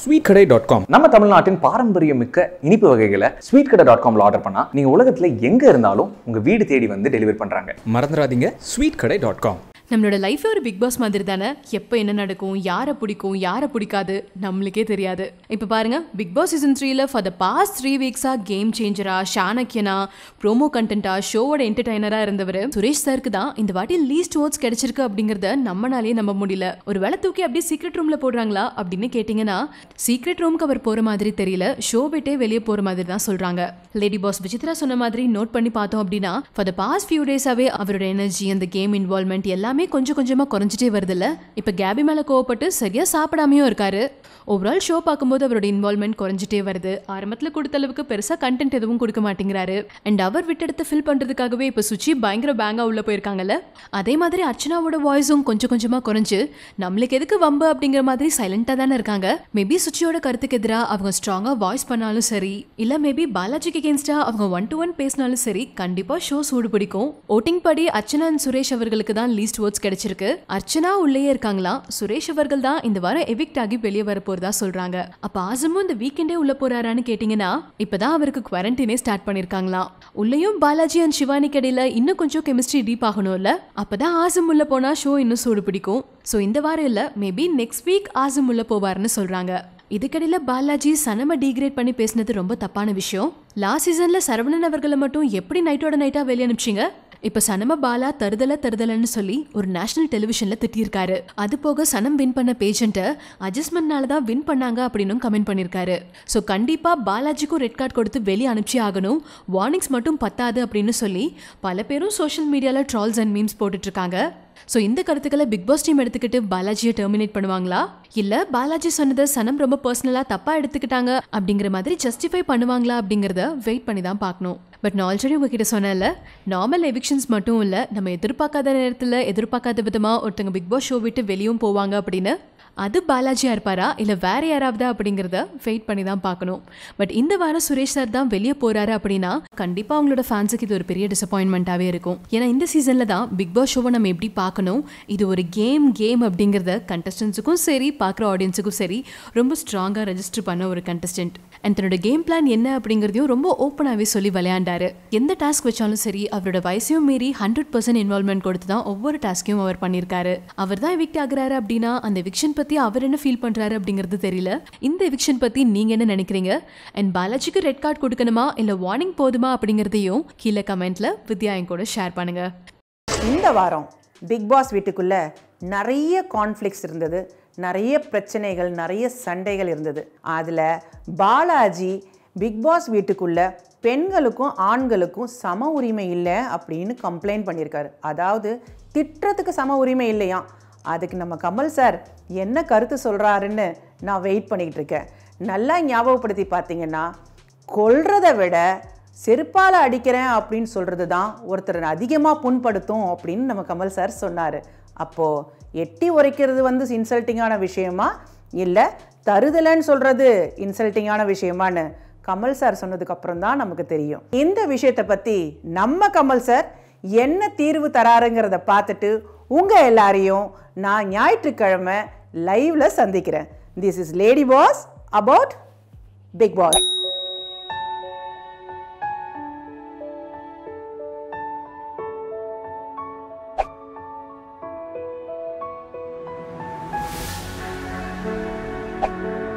Sweet கடை dot com நம்ம தமிழ்நாட்டின் பாரம்பரிய மிக்க இனிப்பு வகைகளை ஸ்வீட் கடை டாட் காம்ல ஆர்டர் பண்ணா நீங்க உலகத்தில் எங்கே இருந்தாலும் உங்கள் வீடு தேடி வந்து டெலிவரி பண்ணுறாங்க மறந்துடாதீங்க ஸ்வீட் கடை டாட் காம் நம்மளோட லைஃபே ஒரு பிக் பாஸ் மாதிரி தானே எப்போ என்ன நடக்கும் யாரை பிடிக்கும் யாரை பிடிக்காது நம்மளுக்கே தெரியாது இப்போ பாருங்க பிக் பாஸ் சீசன் த்ரீல ஃபார் த பாஸ்ட் த்ரீ வீக்ஸாக கேம் சேஞ்சரா ஷானக்கியனா ப்ரோமோ கண்டென்ட்டா ஷோவோட என்டர்டைனராக இருந்தவர் சுரேஷ் சாருக்கு தான் இந்த வாட்டி லீஸ்ட் ஓட்ஸ் கிடைச்சிருக்கு அப்படிங்கிறத நம்மனாலேயே நம்ப முடியல ஒரு வேலை தூக்கி அப்படியே சீக்ரெட் ரூம்ல போடுறாங்களா அப்படின்னு கேட்டீங்கன்னா சீக்ரெட் ரூம்க்கு அவர் போகிற மாதிரி தெரியல ஷோ விட்டே வெளியே போகிற மாதிரி தான் சொல்கிறாங்க லேடி பாஸ் விசித்ரா சொன்ன மாதிரி நோட் பண்ணி பார்த்தோம் அப்படின்னா ஃபார் த பாஸ்ட் ஃபியூ டேஸாகவே அவரோட எனர்ஜி அந்த கேம் இன்வால்மெண்ட் எல்லாமே எல்லாமே கொஞ்சம் கொஞ்சமாக குறைஞ்சிட்டே வருதில்ல இப்போ கேபி மேலே கோவப்பட்டு சரியாக சாப்பிடாமையும் இருக்காரு ஓவரால் ஷோ பார்க்கும்போது அவரோட இன்வால்மெண்ட் குறைஞ்சிட்டே வருது ஆரம்பத்தில் கொடுத்த அளவுக்கு பெருசாக கண்டென்ட் எதுவும் கொடுக்க மாட்டேங்கிறாரு அண்ட் அவர் விட்டெடுத்து ஃபில் பண்ணுறதுக்காகவே இப்போ சுச்சி பயங்கர பேங்காக உள்ளே போயிருக்காங்கல்ல அதே மாதிரி அர்ச்சனாவோட வாய்ஸும் கொஞ்சம் கொஞ்சமாக குறைஞ்சு நம்மளுக்கு எதுக்கு வம்பு அப்படிங்கிற மாதிரி சைலண்ட்டாக தானே இருக்காங்க மேபி சுச்சியோட கருத்துக்கு எதிராக அவங்க ஸ்ட்ராங்காக வாய்ஸ் பண்ணாலும் சரி இல்லை மேபி பாலாஜிக்கு எகேன்ஸ்டாக அவங்க ஒன் டு ஒன் பேசினாலும் சரி கண்டிப்பாக ஷோ சூடு பிடிக்கும் ஓட்டிங் படி அர்ச்சனா அண்ட் சுரேஷ் அவர்களுக்கு தான் லீஸ்ட் ரிப்போர்ட்ஸ் கிடைச்சிருக்கு அர்ச்சனா உள்ளேயே இருக்காங்களாம் சுரேஷ் அவர்கள் தான் இந்த வாரம் எவிக்ட் ஆகி வெளியே வர போறதா சொல்றாங்க அப்ப ஆசமும் இந்த வீக்கெண்டே உள்ள போறாரான்னு கேட்டீங்கன்னா இப்பதான் அவருக்கு குவாரண்டைனே ஸ்டார்ட் பண்ணிருக்காங்களாம் உள்ளேயும் பாலாஜி அண்ட் சிவானி கடையில இன்னும் கொஞ்சம் கெமிஸ்ட்ரி டீப் ஆகணும்ல அப்பதான் ஆசம் உள்ள போனா ஷோ இன்னும் சூடு பிடிக்கும் ஸோ இந்த வாரம் இல்லை மேபி நெக்ஸ்ட் வீக் ஆசம் உள்ள போவாருன்னு சொல்றாங்க இதுக்கடையில் பாலாஜி சனம டிகிரேட் பண்ணி பேசினது ரொம்ப தப்பான விஷயம் லாஸ்ட் சீசனில் சரவணன் அவர்களை மட்டும் எப்படி நைட்டோட நைட்டாக வெளியே அனுப்பிச்சிங்க இப்ப சனம பாலா தருதல தருதலன்னு சொல்லி ஒரு நேஷனல் டெலிவிஷன்ல திட்டியிருக்காரு அது போக சனம் வின் பண்ண பேஷண்ட்டை அட்ஜஸ்ட்மெண்ட்னால தான் வின் பண்ணாங்க அப்படின்னு கமெண்ட் பண்ணியிருக்காரு ஸோ கண்டிப்பா பாலாஜிக்கும் ரெட் கார்டு கொடுத்து வெளியே அனுப்பிச்சி ஆகணும் வார்னிங்ஸ் மட்டும் பத்தாது அப்படின்னு சொல்லி பல பேரும் சோஷியல் மீடியாவில் ட்ரால்ஸ் அண்ட் மீம்ஸ் போட்டுட்ருக்காங்க ஸோ இந்த கருத்துக்களை பிக் பாஸ் டீம் எடுத்துக்கிட்டு பாலாஜியை டெர்மினேட் பண்ணுவாங்களா இல்லை பாலாஜி சொன்னதை சனம் ரொம்ப பர்சனலா தப்பாக எடுத்துக்கிட்டாங்க அப்படிங்கிற மாதிரி ஜஸ்டிஃபை பண்ணுவாங்களா அப்படிங்கிறத வெயிட் பண்ணி தான் பார்க்கணும் பட் நான் ஆல்ரெடி உங்ககிட்ட சொன்னேன்ல நார்மல் எவிக்ஷன்ஸ் மட்டும் இல்லை நம்ம எதிர்பார்க்காத நேரத்தில் எதிர்பார்க்காத விதமாக ஒருத்தங்க பிக் பாஸ் ஷோ விட்டு வெளியும் போவாங்க அப்படின்னு அது பாலாஜியாக இருப்பாரா இல்லை வேறு யாராவது அப்படிங்கிறத வெயிட் பண்ணி தான் பார்க்கணும் பட் இந்த வாரம் சுரேஷ் சார் தான் வெளியே போகிறாரு அப்படின்னா கண்டிப்பாக அவங்களோட ஃபேன்ஸுக்கு இது ஒரு பெரிய டிசப்பாயின்மெண்ட்டாகவே இருக்கும் ஏன்னா இந்த சீசனில் தான் பிக் பாஸ் ஷோவை நம்ம எப்படி பார்க்கணும் இது ஒரு கேம் கேம் அப்படிங்கிறத கண்டஸ்டன்ஸுக்கும் சரி பார்க்குற ஆடியன்ஸுக்கும் சரி ரொம்ப ஸ்ட்ராங்காக ரெஜிஸ்டர் பண்ண ஒரு கண்டஸ்டன்ட் அண்ட் தன்னோட கேம் பிளான் என்ன அப்படிங்கிறதையும் ரொம்ப ஓப்பனாகவே சொல்லி விளையாண்டாரு எந்த டாஸ்க் வச்சாலும் சரி அவரோட வயசையும் மீறி ஹண்ட்ரட் பர்சன்ட் இன்வால்மெண்ட் கொடுத்து தான் ஒவ்வொரு டாஸ்க்கையும் அவர் பண்ணியிருக்காரு அவர் தான் எவிக்ட் ஆகுறாரு அப்படின்னா அந்த எவிக்ஷன் பற்றி அவர் என்ன ஃபீல் பண்ணுறாரு அப்படிங்கிறது தெரியல இந்த எவிக்ஷன் பற்றி நீங்கள் என்ன நினைக்கிறீங்க அண்ட் பாலாஜிக்கு ரெட் கார்டு கொடுக்கணுமா இல்லை வார்னிங் போதுமா அப்படிங்கிறதையும் கீழே கமெண்ட்டில் வித்யா என் கூட ஷேர் பண்ணுங்கள் இந்த வாரம் பிக் பாஸ் வீட்டுக்குள்ளே நிறைய கான்ஃப்ளிக்ஸ் இருந்தது நிறைய பிரச்சனைகள் நிறைய சண்டைகள் இருந்தது அதில் பாலாஜி பிக் பாஸ் வீட்டுக்குள்ளே பெண்களுக்கும் ஆண்களுக்கும் சம உரிமை இல்லை அப்படின்னு கம்ப்ளைண்ட் பண்ணியிருக்காரு அதாவது திட்டத்துக்கு சம உரிமை இல்லையா அதுக்கு நம்ம கமல் சார் என்ன கருத்து சொல்கிறாருன்னு நான் வெயிட் பண்ணிக்கிட்டு இருக்கேன் நல்லா ஞாபகப்படுத்தி பார்த்தீங்கன்னா கொள்றதை விட செருப்பால் அடிக்கிறேன் அப்படின்னு சொல்கிறது தான் ஒருத்தர் அதிகமாக புண்படுத்தும் அப்படின்னு நம்ம கமல் சார் சொன்னார் அப்போது எட்டி உரைக்கிறது வந்து இன்சல்ட்டிங்கான விஷயமா இல்லை தருதலைன்னு சொல்கிறது இன்சல்ட்டிங்கான விஷயமான்னு கமல் சார் சொன்னதுக்கப்புறம் தான் நமக்கு தெரியும் இந்த விஷயத்தை பற்றி நம்ம கமல் சார் என்ன தீர்வு தராருங்கிறத பார்த்துட்டு உங்கள் எல்லாரையும் நான் ஞாயிற்றுக்கிழமை லைவில் சந்திக்கிறேன் this is lady boss about Bigg Boss Thank you.